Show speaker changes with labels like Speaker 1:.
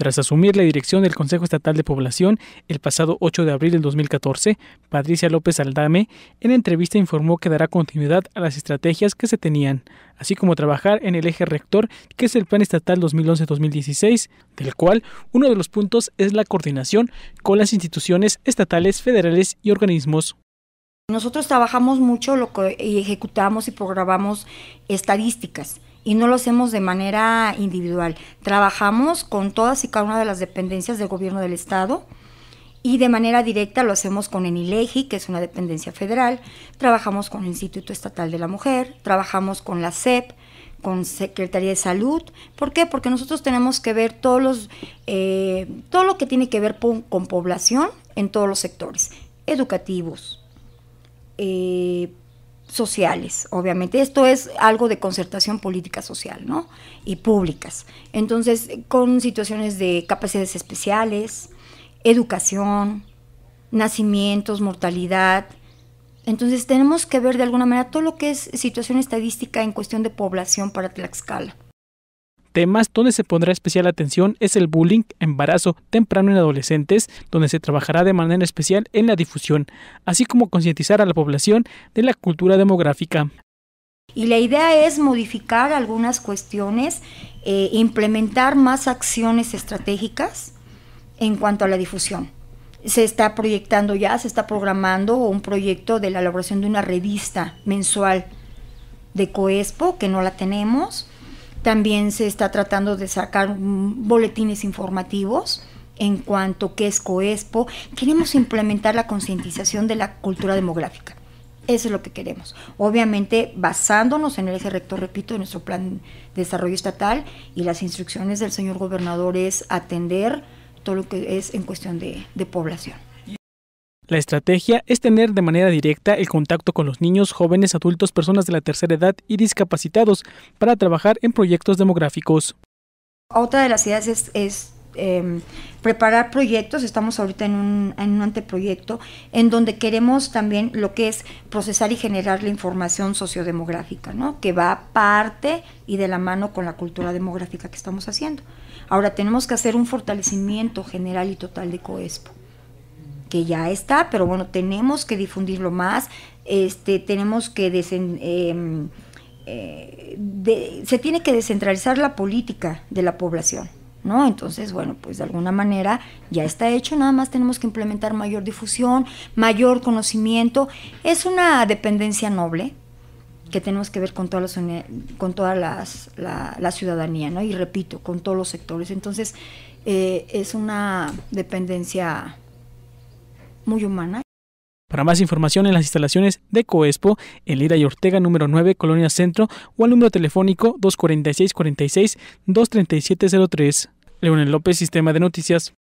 Speaker 1: Tras asumir la dirección del Consejo Estatal de Población el pasado 8 de abril del 2014, Patricia López Aldame en entrevista informó que dará continuidad a las estrategias que se tenían, así como trabajar en el eje rector que es el Plan Estatal 2011-2016, del cual uno de los puntos es la coordinación con las instituciones estatales, federales y organismos.
Speaker 2: Nosotros trabajamos mucho lo ejecutamos y programamos estadísticas y no lo hacemos de manera individual. Trabajamos con todas y cada una de las dependencias del gobierno del estado y de manera directa lo hacemos con ENILEGI, que es una dependencia federal, trabajamos con el Instituto Estatal de la Mujer, trabajamos con la SEP, con Secretaría de Salud. ¿Por qué? Porque nosotros tenemos que ver todos los, eh, todo lo que tiene que ver con, población en todos los sectores, educativos, eh, sociales, obviamente. Esto es algo de concertación política social, ¿no? Y públicas. Entonces, con situaciones de capacidades especiales, educación, nacimientos, mortalidad. Entonces, tenemos que ver de alguna manera todo lo que es situación estadística en cuestión de población para Tlaxcala.
Speaker 1: Temas donde se pondrá especial atención es el bullying, embarazo temprano en adolescentes, donde se trabajará de manera especial en la difusión, así como concientizar a la población de la cultura demográfica.
Speaker 2: Y la idea es modificar algunas cuestiones, eh, implementar más acciones estratégicas en cuanto a la difusión. Se está proyectando ya, se está programando un proyecto de la elaboración de una revista mensual de Coespo, que no la tenemos también se está tratando de sacar boletines informativos en cuanto a qué es COESPO. Queremos implementar la concientización de la cultura demográfica. Eso es lo que queremos. Obviamente basándonos en el eje rector, repito, de nuestro plan de desarrollo estatal y las instrucciones del señor gobernador es atender todo lo que es en cuestión de población.
Speaker 1: La estrategia es tener de manera directa el contacto con los niños, jóvenes, adultos, personas de la tercera edad y discapacitados para trabajar en proyectos demográficos.
Speaker 2: Otra de las ideas es, em, preparar proyectos, estamos ahorita en un, anteproyecto en donde queremos también lo que es procesar y generar la información sociodemográfica, ¿no? que va parte y de la mano con la cultura demográfica que estamos haciendo. Ahora tenemos que hacer un fortalecimiento general y total de COESPO que ya está, pero bueno, tenemos que difundirlo más, este, tenemos que em, eh, se tiene que descentralizar la política de la población. ¿No? Entonces, bueno, pues de alguna manera ya está hecho, nada más tenemos que implementar mayor difusión, mayor conocimiento. Es una dependencia noble, que tenemos que ver con todas las con todas la, ciudadanía, ¿no? Y repito, con todos los sectores. Entonces, eh, es una dependencia muy humana.
Speaker 1: Para más información en las instalaciones de Coespo, en Lira y Ortega número 9, Colonia Centro, o al número telefónico 246 46 23703. Leonel López, Sistema de Noticias.